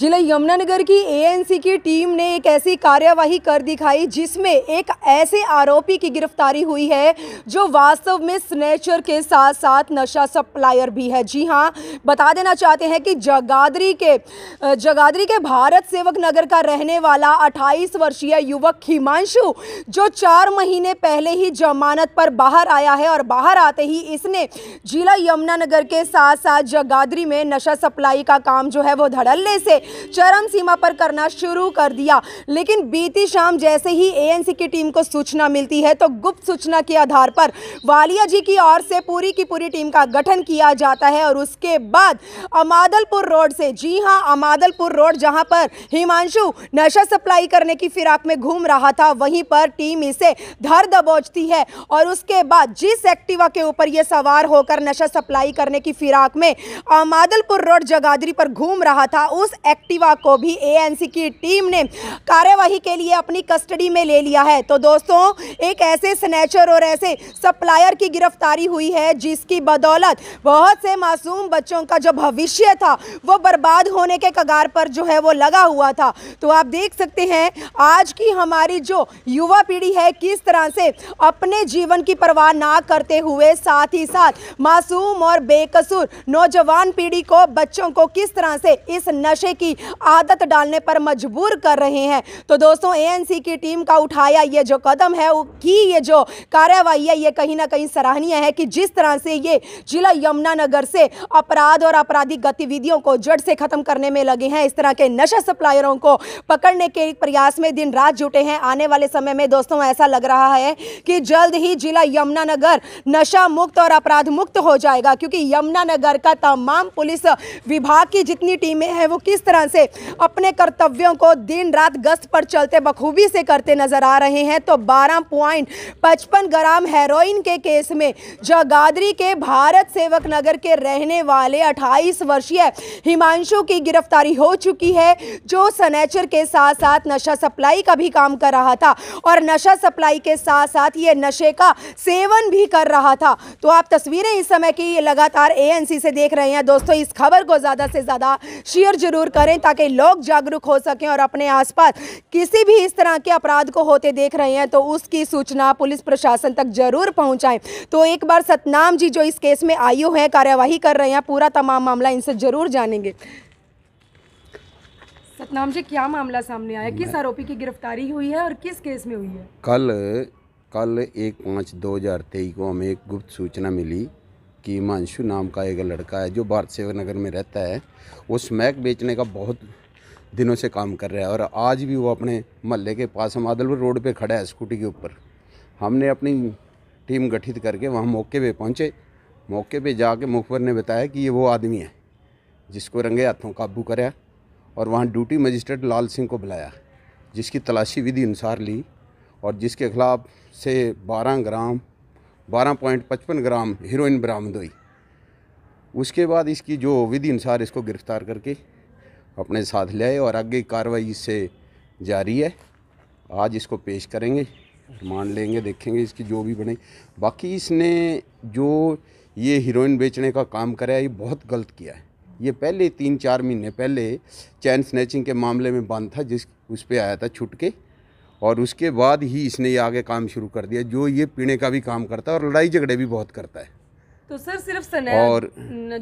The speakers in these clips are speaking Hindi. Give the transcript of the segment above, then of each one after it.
जिला यमुनानगर की एएनसी की टीम ने एक ऐसी कार्यवाही कर दिखाई जिसमें एक ऐसे आरोपी की गिरफ्तारी हुई है जो वास्तव में स्नेचर के साथ साथ नशा सप्लायर भी है जी हाँ बता देना चाहते हैं कि जगादरी के जगादरी के भारत सेवक नगर का रहने वाला 28 वर्षीय युवक हिमांशु जो चार महीने पहले ही जमानत पर बाहर आया है और बाहर आते ही इसने जिला यमुनानगर के साथ साथ जगादरी में नशा सप्लाई का काम जो है वो धड़ल्ले से चरम सीमा पर करना शुरू कर दिया लेकिन बीती शाम जैसे ही एएनसी की टीम को सूचना मिलती है तो गुप्त सूचना के आधार पर वालिया जी की ओर से पूरी की पूरी टीम का गठन किया जाता है और उसके बाद अमादलपुर रोड से जी हाँ अमादलपुर रोड जहां पर हिमांशु नशा सप्लाई करने की फिराक में घूम रहा था वहीं पर टीम इसे धर दबोचती है और उसके बाद जिस एक्टिवा के ऊपर ये सवार होकर नशा सप्लाई करने की फिराक में अमादलपुर रोड जगादरी पर घूम रहा था उस एक्ट एक्टिवा को भी एएनसी की टीम ने कार्यवाही के लिए अपनी कस्टडी में ले लिया है तो दोस्तों एक ऐसे स्नेचर और ऐसे सप्लायर की गिरफ्तारी हुई है जिसकी बदौलत बहुत से मासूम बच्चों का जो भविष्य था वो बर्बाद होने के कगार पर जो है वो लगा हुआ था तो आप देख सकते हैं आज की हमारी जो युवा पीढ़ी है किस तरह से अपने जीवन की परवाह ना करते हुए साथ ही साथ मासूम और बेकसूर नौजवान पीढ़ी को बच्चों को किस तरह से इस नशे की की आदत डालने पर मजबूर कर रहे हैं तो दोस्तों एएनसी की टीम का उठाया ये जो कदम है की ये जो कार्यवाही है ये कहीं ना कहीं सराहनीय है कि जिस तरह से ये जिला यमुनानगर से अपराध और आपराधिक गतिविधियों को जड़ से खत्म करने में लगे हैं इस तरह के नशा सप्लायरों को पकड़ने के प्रयास में दिन रात जुटे हैं आने वाले समय में दोस्तों ऐसा लग रहा है कि जल्द ही जिला यमुनानगर नशा मुक्त और अपराध मुक्त हो जाएगा क्योंकि यमुनानगर का तमाम पुलिस विभाग की जितनी टीमें हैं वो किस तरह तरह से अपने कर्तव्यों को दिन रात गश्त पर चलते बखूबी से करते नजर आ रहे हैं तो बारह पॉइंट पचपन ग्राम हेरोइन के केस में जगादरी के भारत सेवक नगर के रहने वाले अट्ठाईस वर्षीय हिमांशु की गिरफ्तारी हो चुकी है जो सनेचर के साथ साथ नशा सप्लाई का भी काम कर रहा था और नशा सप्लाई के साथ साथ ये नशे का सेवन भी कर रहा था तो आप तस्वीरें इस समय की लगातार एएनसी से देख रहे हैं दोस्तों इस खबर को ज़्यादा से ज़्यादा शेयर जरूर कर करें ताकि लोग जागरूक हो सकें और अपने आसपास किसी भी इस तरह के अपराध को होते देख रहे हैं तो उसकी सूचना पुलिस प्रशासन तक जरूर पहुँचाएँ तो एक बार सतनाम जी जो इस केस में आयु हैं कार्यवाही कर रहे हैं पूरा तमाम मामला इनसे जरूर जानेंगे सतनाम जी क्या मामला सामने आया किस आरोपी की गिरफ्तारी हुई है और किस केस में हुई है कल कल एक पाँच दो हज़ार तेईस को हमें एक गुप्त सूचना मिली कि हिमांशु नाम का एक लड़का है जो भारत सेवा नगर में रहता है वो स्मैक बेचने का बहुत दिनों से काम कर रहा है और आज भी वो अपने मोहल्ले के पास मादलपुर रोड पे खड़ा है स्कूटी के ऊपर हमने अपनी टीम गठित करके वहाँ मौके पे पहुँचे मौके पे जाके मुखबर ने बताया कि ये वो आदमी है जिसको रंगे हाथों काबू कराया और वहाँ ड्यूटी मजिस्ट्रेट लाल सिंह को बुलाया जिसकी तलाशी विधि अनुसार ली और जिसके खिलाफ से 12 ग्राम 12.55 ग्राम हीरोइन बरामद हुई उसके बाद इसकी जो विधि अनुसार इसको गिरफ्तार करके अपने साथ ले आए और आगे कार्रवाई इससे जारी है आज इसको पेश करेंगे मान लेंगे देखेंगे इसकी जो भी बने बाकी इसने जो ये हीरोइन बेचने का काम कराया है ये बहुत गलत किया है ये पहले तीन चार महीने पहले चैन स्नैचिंग के मामले में बंद था जिस उस पर आया था छुटके और उसके बाद ही इसने ये आगे काम शुरू कर दिया जो ये पीने का भी काम करता है और लड़ाई झगड़े भी बहुत करता है तो सर सिर्फ और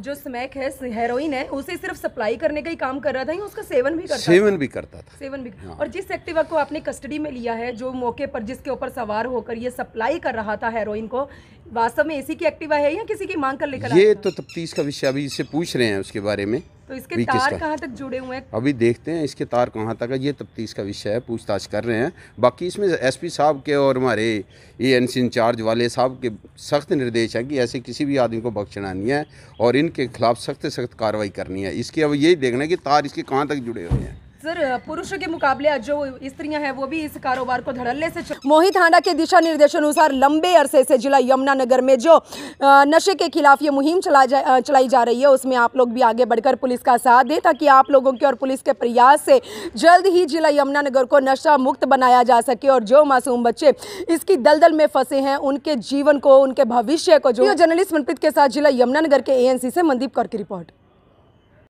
जो स्मैक है हेरोइन है उसे सिर्फ सप्लाई करने का ही काम कर रहा था उसका सेवन भी करता सेवन था? भी करता था सेवन भी हाँ। और जिस एक्टिवा को आपने कस्टडी में लिया है जो मौके पर जिसके ऊपर सवार होकर ये सप्लाई कर रहा था हेरोइन को वास्तव में इसी की एक्टिवा है या किसी की मांग कर लेकर ये तो तफ्तीश का विषय अभी इससे पूछ रहे हैं उसके बारे में तो इसके तार कहाँ तक जुड़े हुए हैं अभी देखते हैं इसके तार कहाँ तक है ये तफ्तीश का विषय है पूछताछ कर रहे हैं बाकी इसमें एसपी साहब के और हमारे ए एन सी इंचार्ज वाले साहब के सख्त निर्देश हैं कि ऐसे किसी भी आदमी को बख्शना नहीं है और इनके खिलाफ सख्त सख्त कार्रवाई करनी है इसके अब यही देखना है कि तार इसके कहाँ तक जुड़े हुए हैं सर पुरुषों के मुकाबले जो स्त्रियां हैं वो भी इस कारोबार को धड़ल्ले से मोहित हांडा के दिशा निर्देशानुसार लंबे अरसे से जिला यमुनानगर में जो नशे के खिलाफ ये मुहिम चला जा चलाई जा रही है उसमें आप लोग भी आगे बढ़कर पुलिस का साथ दें ताकि आप लोगों के और पुलिस के प्रयास से जल्द ही जिला यमुनानगर को नशा मुक्त बनाया जा सके और जो मासूम बच्चे इसकी दलदल में फंसे हैं उनके जीवन को उनके भविष्य को जो जर्नलिस्ट मनप्रीत के साथ जिला यमुनानगर के ए से मनदीप कौर की रिपोर्ट